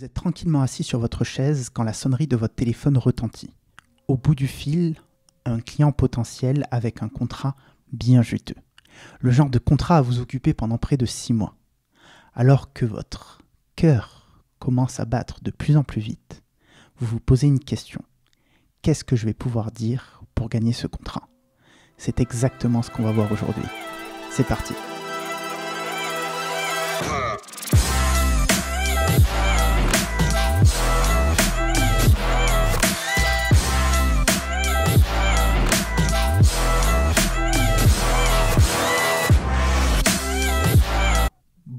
Vous êtes tranquillement assis sur votre chaise quand la sonnerie de votre téléphone retentit. Au bout du fil, un client potentiel avec un contrat bien juteux. Le genre de contrat à vous occuper pendant près de six mois. Alors que votre cœur commence à battre de plus en plus vite, vous vous posez une question. Qu'est-ce que je vais pouvoir dire pour gagner ce contrat C'est exactement ce qu'on va voir aujourd'hui. C'est parti.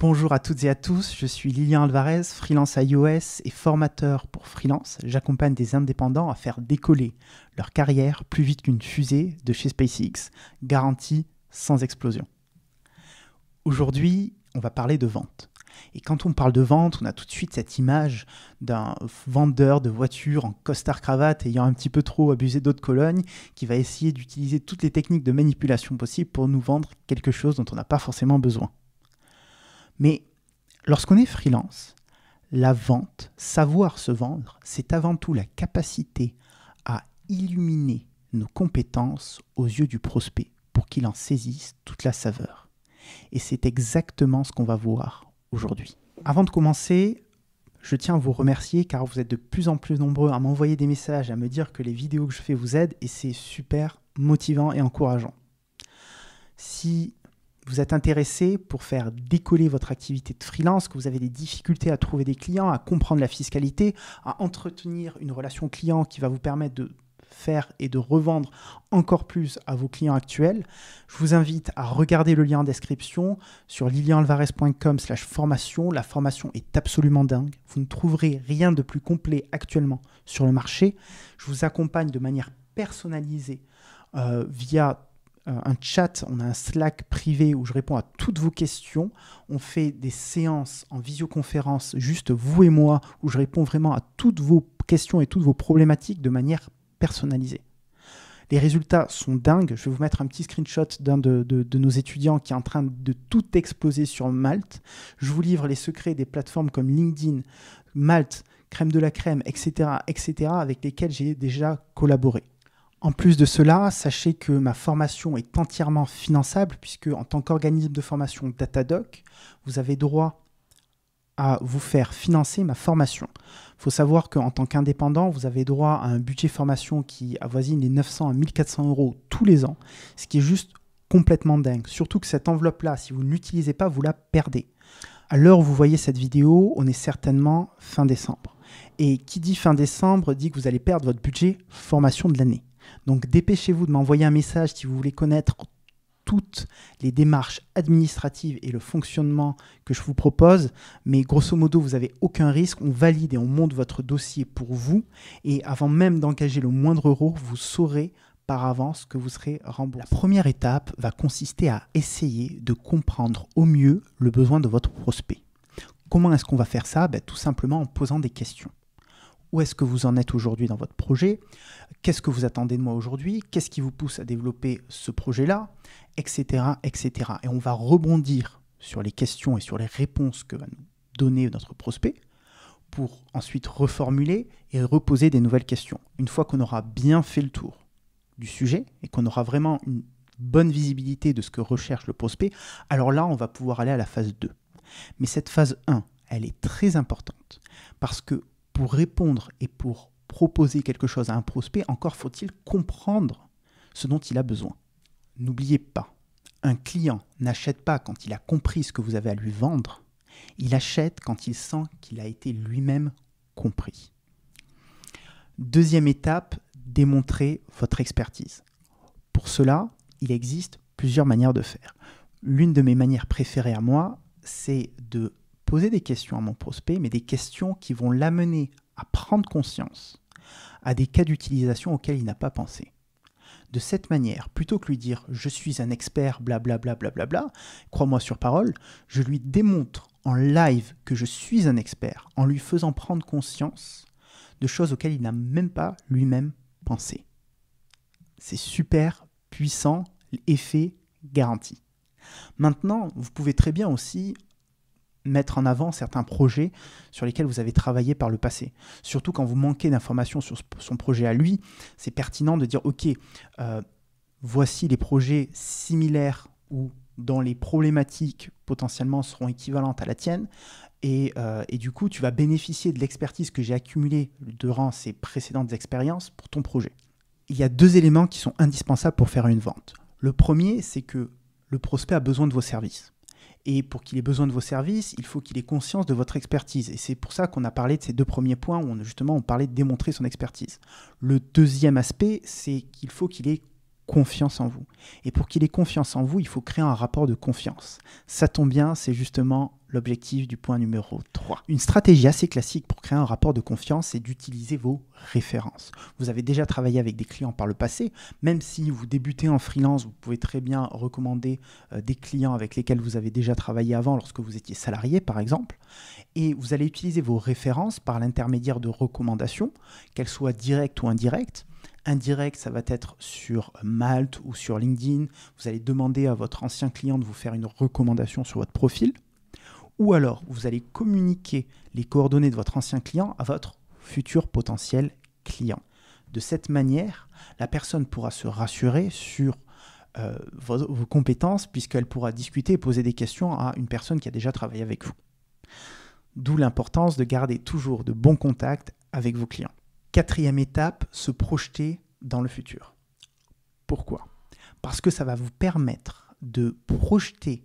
Bonjour à toutes et à tous, je suis Lilian Alvarez, freelance iOS et formateur pour freelance. J'accompagne des indépendants à faire décoller leur carrière plus vite qu'une fusée de chez SpaceX, garantie sans explosion. Aujourd'hui, on va parler de vente. Et quand on parle de vente, on a tout de suite cette image d'un vendeur de voitures en costard-cravate ayant un petit peu trop abusé d'eau de Cologne qui va essayer d'utiliser toutes les techniques de manipulation possibles pour nous vendre quelque chose dont on n'a pas forcément besoin. Mais lorsqu'on est freelance, la vente, savoir se vendre, c'est avant tout la capacité à illuminer nos compétences aux yeux du prospect pour qu'il en saisisse toute la saveur. Et c'est exactement ce qu'on va voir aujourd'hui. Avant de commencer, je tiens à vous remercier car vous êtes de plus en plus nombreux à m'envoyer des messages, à me dire que les vidéos que je fais vous aident et c'est super motivant et encourageant. Si vous êtes intéressé pour faire décoller votre activité de freelance, que vous avez des difficultés à trouver des clients, à comprendre la fiscalité, à entretenir une relation client qui va vous permettre de faire et de revendre encore plus à vos clients actuels, je vous invite à regarder le lien en description sur lilianalvarez.com slash formation. La formation est absolument dingue. Vous ne trouverez rien de plus complet actuellement sur le marché. Je vous accompagne de manière personnalisée euh, via euh, un chat, on a un Slack privé où je réponds à toutes vos questions. On fait des séances en visioconférence, juste vous et moi, où je réponds vraiment à toutes vos questions et toutes vos problématiques de manière personnalisée. Les résultats sont dingues. Je vais vous mettre un petit screenshot d'un de, nos étudiants qui est en train de tout exploser sur Malte. Je vous livre les secrets des plateformes comme LinkedIn, Malte, Crème de la Crème, etc., etc., avec lesquelles j'ai déjà collaboré. En plus de cela, sachez que ma formation est entièrement finançable puisque en tant qu'organisme de formation Datadoc, vous avez droit à vous faire financer ma formation. Il faut savoir qu'en tant qu'indépendant, vous avez droit à un budget formation qui avoisine les 900 à 1400 euros tous les ans, ce qui est juste complètement dingue. Surtout que cette enveloppe-là, si vous ne l'utilisez pas, vous la perdez. À l'heure où vous voyez cette vidéo, on est certainement fin décembre. Et qui dit fin décembre dit que vous allez perdre votre budget formation de l'année. Donc dépêchez-vous de m'envoyer un message si vous voulez connaître toutes les démarches administratives et le fonctionnement que je vous propose. Mais grosso modo, vous n'avez aucun risque. On valide et on monte votre dossier pour vous. Et avant même d'engager le moindre euro, vous saurez par avance que vous serez remboursé. La première étape va consister à essayer de comprendre au mieux le besoin de votre prospect. Comment est-ce qu'on va faire ça ben, Tout simplement en posant des questions où est-ce que vous en êtes aujourd'hui dans votre projet, qu'est-ce que vous attendez de moi aujourd'hui, qu'est-ce qui vous pousse à développer ce projet-là, etc., etc. Et on va rebondir sur les questions et sur les réponses que va nous donner notre prospect pour ensuite reformuler et reposer des nouvelles questions. Une fois qu'on aura bien fait le tour du sujet et qu'on aura vraiment une bonne visibilité de ce que recherche le prospect, alors là, on va pouvoir aller à la phase 2. Mais cette phase 1, elle est très importante parce que pour répondre et pour proposer quelque chose à un prospect, encore faut-il comprendre ce dont il a besoin. N'oubliez pas, un client n'achète pas quand il a compris ce que vous avez à lui vendre, il achète quand il sent qu'il a été lui-même compris. Deuxième étape, démontrer votre expertise. Pour cela, il existe plusieurs manières de faire. L'une de mes manières préférées à moi, c'est de poser des questions à mon prospect, mais des questions qui vont l'amener à prendre conscience à des cas d'utilisation auxquels il n'a pas pensé. De cette manière, plutôt que lui dire je suis un expert, blablabla, bla bla bla crois-moi sur parole, je lui démontre en live que je suis un expert en lui faisant prendre conscience de choses auxquelles il n'a même pas lui-même pensé. C'est super puissant, effet garanti. Maintenant, vous pouvez très bien aussi mettre en avant certains projets sur lesquels vous avez travaillé par le passé. Surtout quand vous manquez d'informations sur son projet à lui, c'est pertinent de dire, OK, euh, voici les projets similaires ou dont les problématiques potentiellement seront équivalentes à la tienne. Et, euh, et du coup, tu vas bénéficier de l'expertise que j'ai accumulée durant ces précédentes expériences pour ton projet. Il y a deux éléments qui sont indispensables pour faire une vente. Le premier, c'est que le prospect a besoin de vos services. Et pour qu'il ait besoin de vos services, il faut qu'il ait conscience de votre expertise. Et c'est pour ça qu'on a parlé de ces deux premiers points où on, justement on parlait de démontrer son expertise. Le deuxième aspect, c'est qu'il faut qu'il ait confiance en vous. Et pour qu'il ait confiance en vous, il faut créer un rapport de confiance. Ça tombe bien, c'est justement l'objectif du point numéro 3. Une stratégie assez classique pour créer un rapport de confiance, c'est d'utiliser vos références. Vous avez déjà travaillé avec des clients par le passé, même si vous débutez en freelance, vous pouvez très bien recommander euh, des clients avec lesquels vous avez déjà travaillé avant lorsque vous étiez salarié par exemple, et vous allez utiliser vos références par l'intermédiaire de recommandations, qu'elles soient directes ou indirectes, Indirect, ça va être sur Malte ou sur LinkedIn. Vous allez demander à votre ancien client de vous faire une recommandation sur votre profil. Ou alors, vous allez communiquer les coordonnées de votre ancien client à votre futur potentiel client. De cette manière, la personne pourra se rassurer sur euh, vos, compétences puisqu'elle pourra discuter et poser des questions à une personne qui a déjà travaillé avec vous. D'où l'importance de garder toujours de bons contacts avec vos clients. Quatrième étape, se projeter dans le futur. Pourquoi Parce que ça va vous permettre de projeter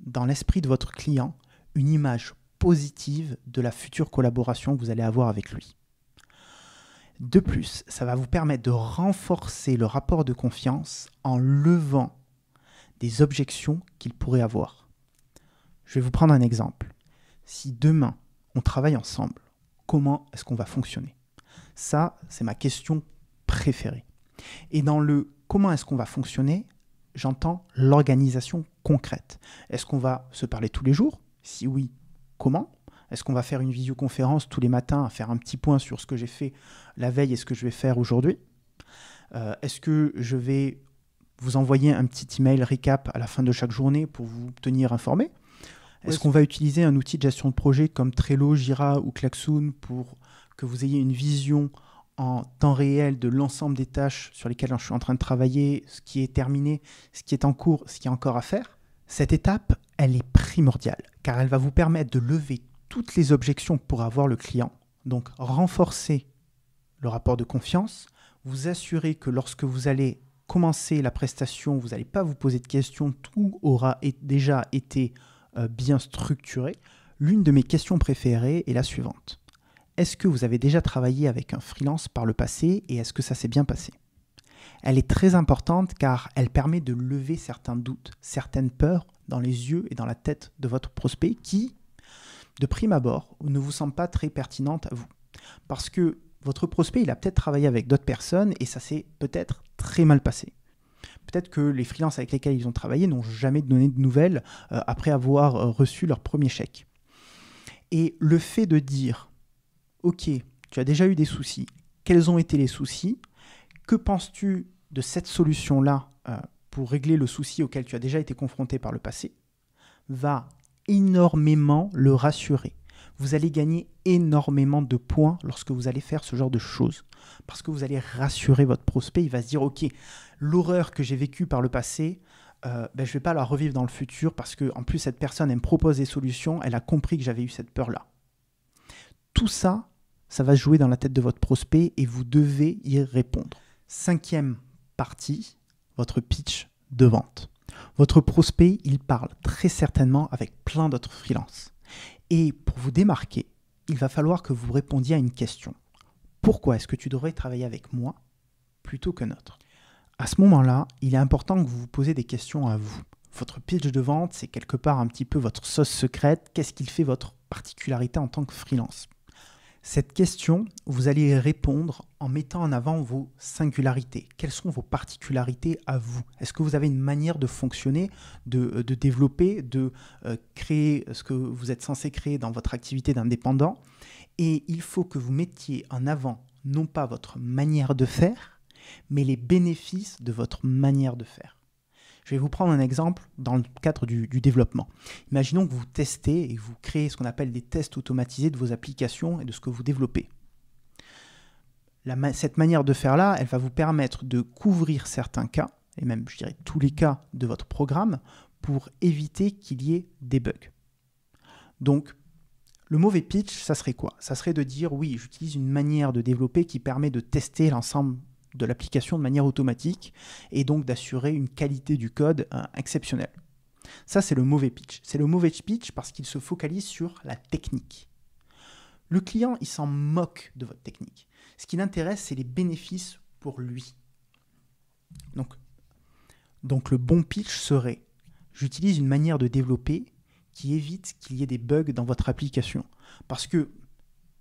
dans l'esprit de votre client une image positive de la future collaboration que vous allez avoir avec lui. De plus, ça va vous permettre de renforcer le rapport de confiance en levant des objections qu'il pourrait avoir. Je vais vous prendre un exemple. Si demain, on travaille ensemble, comment est-ce qu'on va fonctionner ça, c'est ma question préférée. Et dans le comment est-ce qu'on va fonctionner, j'entends l'organisation concrète. Est-ce qu'on va se parler tous les jours Si oui, comment Est-ce qu'on va faire une visioconférence tous les matins, à faire un petit point sur ce que j'ai fait la veille et ce que je vais faire aujourd'hui euh, Est-ce que je vais vous envoyer un petit email recap à la fin de chaque journée pour vous tenir informé est-ce qu'on va utiliser un outil de gestion de projet comme Trello, Jira ou Klaxoon pour que vous ayez une vision en temps réel de l'ensemble des tâches sur lesquelles je suis en train de travailler, ce qui est terminé, ce qui est en cours, ce qui est encore à faire Cette étape, elle est primordiale car elle va vous permettre de lever toutes les objections pour avoir le client, donc renforcer le rapport de confiance, vous assurer que lorsque vous allez commencer la prestation, vous n'allez pas vous poser de questions, tout aura déjà été euh, bien structuré, l'une de mes questions préférées est la suivante. Est-ce que vous avez déjà travaillé avec un freelance par le passé et est-ce que ça s'est bien passé Elle est très importante car elle permet de lever certains doutes, certaines peurs dans les yeux et dans la tête de votre prospect qui, de prime abord, ne vous semble pas très pertinente à vous. Parce que votre prospect, il a peut-être travaillé avec d'autres personnes et ça s'est peut-être très mal passé peut-être que les freelances avec lesquels ils ont travaillé n'ont jamais donné de nouvelles euh, après avoir euh, reçu leur premier chèque. Et le fait de dire, OK, tu as déjà eu des soucis, quels ont été les soucis, que penses-tu de cette solution-là euh, pour régler le souci auquel tu as déjà été confronté par le passé, va énormément le rassurer vous allez gagner énormément de points lorsque vous allez faire ce genre de choses. Parce que vous allez rassurer votre prospect, il va se dire, ok, l'horreur que j'ai vécue par le passé, euh, ben, je ne vais pas la revivre dans le futur parce que en plus cette personne, elle me propose des solutions, elle a compris que j'avais eu cette peur-là. Tout ça, ça va jouer dans la tête de votre prospect et vous devez y répondre. Cinquième partie, votre pitch de vente. Votre prospect, il parle très certainement avec plein d'autres freelances. Et pour vous démarquer, il va falloir que vous répondiez à une question. Pourquoi est-ce que tu devrais travailler avec moi plutôt que autre À ce moment-là, il est important que vous vous posez des questions à vous. Votre pitch de vente, c'est quelque part un petit peu votre sauce secrète. Qu'est-ce qu'il fait votre particularité en tant que freelance cette question, vous allez répondre en mettant en avant vos singularités. Quelles sont vos particularités à vous Est-ce que vous avez une manière de fonctionner, de, euh, développer, de euh, créer ce que vous êtes censé créer dans votre activité d'indépendant Et il faut que vous mettiez en avant non pas votre manière de faire, mais les bénéfices de votre manière de faire. Je vais vous prendre un exemple dans le cadre du, développement. Imaginons que vous testez et vous créez ce qu'on appelle des tests automatisés de vos applications et de ce que vous développez. cette manière de faire là, elle va vous permettre de couvrir certains cas, et même je dirais tous les cas de votre programme, pour éviter qu'il y ait des bugs. Donc, le mauvais pitch, ça serait quoi Ça serait de dire oui, j'utilise une manière de développer qui permet de tester l'ensemble de l'application de manière automatique et donc d'assurer une qualité du code euh, exceptionnelle. Ça, c'est le mauvais pitch. C'est le mauvais pitch parce qu'il se focalise sur la technique. Le client, il s'en moque de votre technique. Ce qui l'intéresse, c'est les bénéfices pour lui. Donc, donc le bon pitch serait, j'utilise une manière de développer qui évite qu'il y ait des bugs dans votre application. Parce que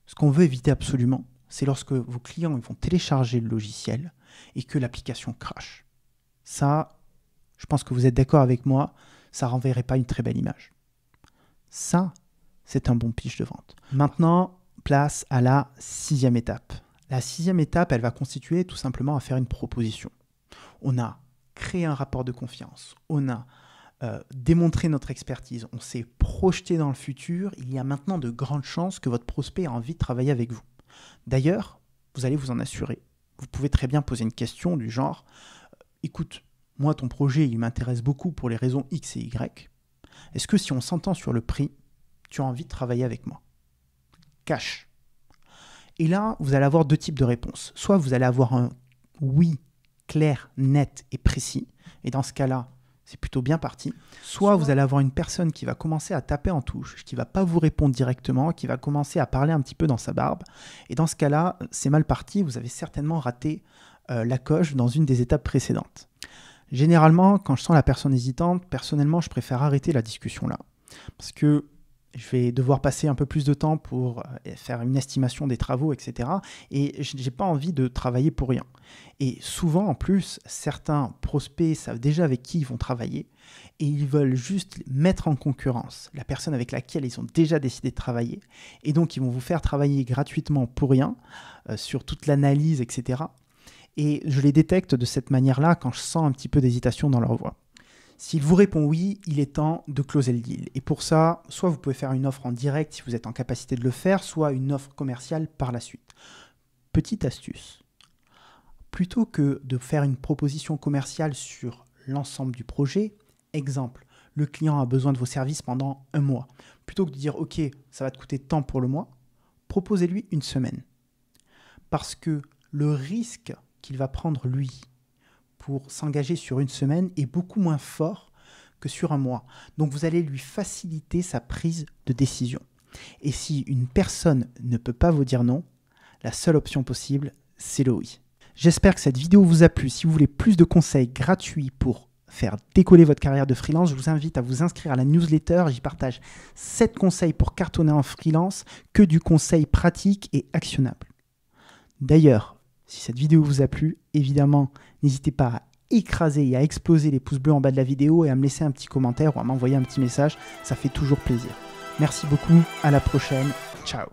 ce qu'on veut éviter absolument, c'est lorsque vos clients vont télécharger le logiciel et que l'application crache. Ça, je pense que vous êtes d'accord avec moi, ça renverrait pas une très belle image. Ça, c'est un bon pitch de vente. Maintenant, place à la sixième étape. La sixième étape, elle va constituer tout simplement à faire une proposition. On a créé un rapport de confiance, on a euh, démontré notre expertise, on s'est projeté dans le futur, il y a maintenant de grandes chances que votre prospect ait envie de travailler avec vous. D'ailleurs, vous allez vous en assurer. Vous pouvez très bien poser une question du genre euh, Écoute, moi ton projet il m'intéresse beaucoup pour les raisons X et Y. Est-ce que si on s'entend sur le prix, tu as envie de travailler avec moi Cash. Et là, vous allez avoir deux types de réponses. Soit vous allez avoir un oui clair, net et précis. Et dans ce cas-là, c'est plutôt bien parti. Soit, vous allez avoir une personne qui va commencer à taper en touche, qui va pas vous répondre directement, qui va commencer à parler un petit peu dans sa barbe. Et dans ce cas-là, c'est mal parti, vous avez certainement raté euh, la coche dans une des étapes précédentes. Généralement, quand je sens la personne hésitante, personnellement, je préfère arrêter la discussion là. Parce que je vais devoir passer un peu plus de temps pour euh, faire une estimation des travaux, etc. Et j'ai pas envie de travailler pour rien. Et souvent, en plus, certains prospects savent déjà avec qui ils vont travailler et ils veulent juste mettre en concurrence la personne avec laquelle ils ont déjà décidé de travailler. Et donc, ils vont vous faire travailler gratuitement pour rien euh, sur toute l'analyse, etc. Et je les détecte de cette manière-là quand je sens un petit peu d'hésitation dans leur voix. S'il vous répond oui, il est temps de closer le deal. Et pour ça, soit vous pouvez faire une offre en direct si vous êtes en capacité de le faire, soit une offre commerciale par la suite. Petite astuce. Plutôt que de faire une proposition commerciale sur l'ensemble du projet, exemple, le client a besoin de vos services pendant un mois. Plutôt que de dire OK, ça va te coûter tant pour le mois, proposez-lui une semaine. Parce que le risque qu'il va prendre lui pour s'engager sur une semaine est beaucoup moins fort que sur un mois. Donc vous allez lui faciliter sa prise de décision. Et si une personne ne peut pas vous dire non, la seule option possible, c'est le oui. J'espère que cette vidéo vous a plu. Si vous voulez plus de conseils gratuits pour faire décoller votre carrière de freelance, je vous invite à vous inscrire à la newsletter. J'y partage sept conseils pour cartonner en freelance, que du conseil pratique et actionnable. D'ailleurs, si cette vidéo vous a plu, évidemment, N'hésitez pas à écraser et à exploser les pouces bleus en bas de la vidéo et à me laisser un petit commentaire ou à m'envoyer un petit message, ça fait toujours plaisir. Merci beaucoup, à la prochaine, ciao